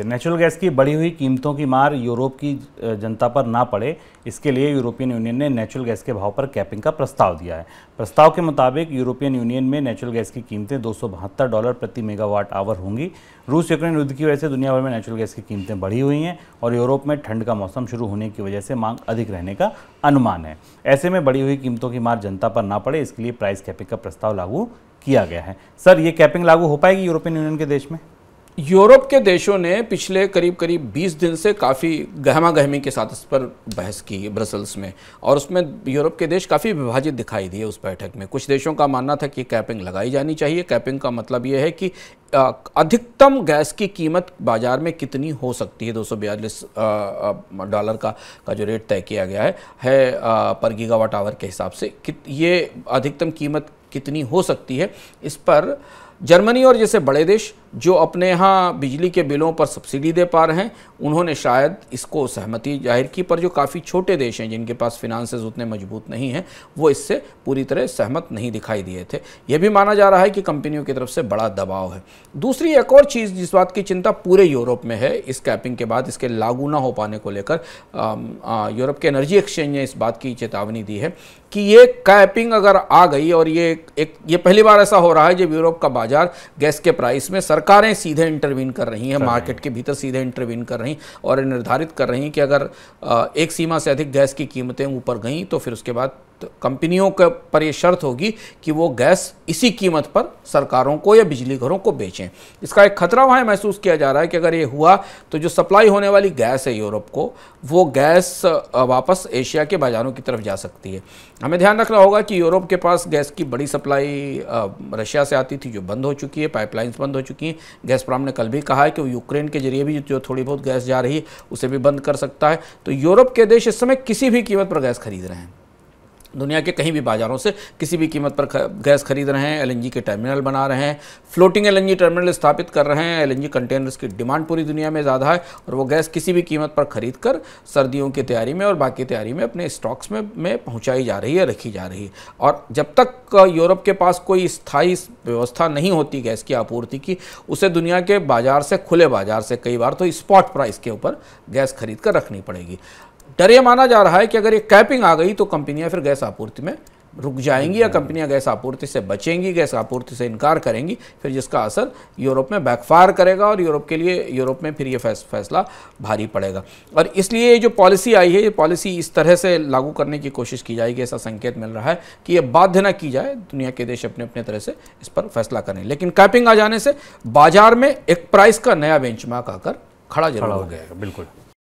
natural gas की बढ़ी हुई कीमतों की मार यूरोप की जनता पर ना पड़े इसके लिए यूरोपियन यूनियन ने नेचुरल गैस के भाव पर कैपिंग का प्रस्ताव दिया है प्रस्ताव के मुताबिक यूरोपियन यूनियन में नेचुरल गैस की कीमतें दो डॉलर प्रति मेगावाट आवर होंगी रूस यूक्रेन युद्ध की वजह से दुनिया भर में नेचुरल गैस की कीमतें बढ़ी हुई हैं और यूरोप में ठंड का मौसम शुरू होने की वजह से मांग अधिक रहने का अनुमान है ऐसे में बढ़ी हुई कीमतों की मार जनता पर ना पड़े इसके लिए प्राइस कैपिंग का प्रस्ताव लागू किया गया है सर ये कैपिंग लागू हो पाएगी यूरोपियन यूनियन के देश में यूरोप के देशों ने पिछले करीब करीब 20 दिन से काफ़ी गहमा गहमी के साथ इस पर बहस की ब्रसल्स में और उसमें यूरोप के देश काफ़ी विभाजित दिखाई दिए उस बैठक में कुछ देशों का मानना था कि कैपिंग लगाई जानी चाहिए कैपिंग का मतलब ये है कि अधिकतम गैस की कीमत बाज़ार में कितनी हो सकती है दो डॉलर का का जो रेट तय किया गया है है पर गीगावाट आवर के हिसाब से ये अधिकतम कीमत कितनी हो सकती है इस पर जर्मनी और जैसे बड़े देश जो अपने यहाँ बिजली के बिलों पर सब्सिडी दे पा रहे हैं उन्होंने शायद इसको सहमति जाहिर की पर जो काफ़ी छोटे देश हैं जिनके पास फिनांसेस उतने मजबूत नहीं हैं वो इससे पूरी तरह सहमत नहीं दिखाई दिए थे यह भी माना जा रहा है कि कंपनियों की तरफ से बड़ा दबाव है दूसरी एक और चीज़ जिस बात की चिंता पूरे यूरोप में है इस कैपिंग के बाद इसके लागू ना हो पाने को लेकर यूरोप के एनर्जी एक्सचेंज ने इस बात की चेतावनी दी है कि ये कैपिंग अगर आ गई और ये एक ये पहली बार ऐसा हो रहा है जब यूरोप का बाजार बाजार गैस के प्राइस में सरकारें सीधे इंटरवीन कर रही हैं मार्केट के भीतर सीधे इंटरवीन कर रही और निर्धारित कर रही कि अगर एक सीमा से अधिक गैस की कीमतें ऊपर गई तो फिर उसके बाद तो कंपनियों के पर यह शर्त होगी कि वो गैस इसी कीमत पर सरकारों को या बिजली घरों को बेचें इसका एक खतरा वहाँ महसूस किया जा रहा है कि अगर ये हुआ तो जो सप्लाई होने वाली गैस है यूरोप को वो गैस वापस एशिया के बाज़ारों की तरफ जा सकती है हमें ध्यान रखना होगा कि यूरोप के पास गैस की बड़ी सप्लाई रशिया से आती थी जो बंद हो चुकी है पाइपलाइंस बंद हो चुकी हैं गैस प्राम ने कल भी कहा है कि वो यूक्रेन के जरिए भी जो थोड़ी बहुत गैस जा रही है उसे भी बंद कर सकता है तो यूरोप के देश इस समय किसी भी कीमत पर गैस खरीद रहे हैं दुनिया के कहीं भी बाज़ारों से किसी भी कीमत पर गैस खरीद रहे हैं एलएनजी के टर्मिनल बना रहे हैं फ्लोटिंग एलएनजी टर्मिनल स्थापित कर रहे हैं एलएनजी कंटेनर्स की डिमांड पूरी दुनिया में ज़्यादा है और वो गैस किसी भी कीमत पर खरीद कर सर्दियों की तैयारी में और बाकी तैयारी में अपने स्टॉक्स में में पहुँचाई जा रही है रखी जा रही है और जब तक यूरोप के पास कोई स्थायी व्यवस्था नहीं होती गैस की आपूर्ति की उसे दुनिया के बाज़ार से खुले बाज़ार से कई बार तो स्पॉट प्राइस के ऊपर गैस खरीद कर रखनी पड़ेगी डर ये माना जा रहा है कि अगर ये कैपिंग आ गई तो कंपनियां फिर गैस आपूर्ति में रुक जाएंगी या कंपनियां गैस आपूर्ति से बचेंगी गैस आपूर्ति से इनकार करेंगी फिर जिसका असर यूरोप में बैकफायर करेगा और यूरोप के लिए यूरोप में फिर ये फैस, फैसला भारी पड़ेगा और इसलिए जो पॉलिसी आई है ये पॉलिसी इस तरह से लागू करने की कोशिश की जाएगी ऐसा संकेत मिल रहा है कि ये बाध्य न की जाए दुनिया के देश अपने अपने तरह से इस पर फैसला करें लेकिन कैपिंग आ जाने से बाजार में एक प्राइस का नया बेंच आकर खड़ा जरूर हो गया बिल्कुल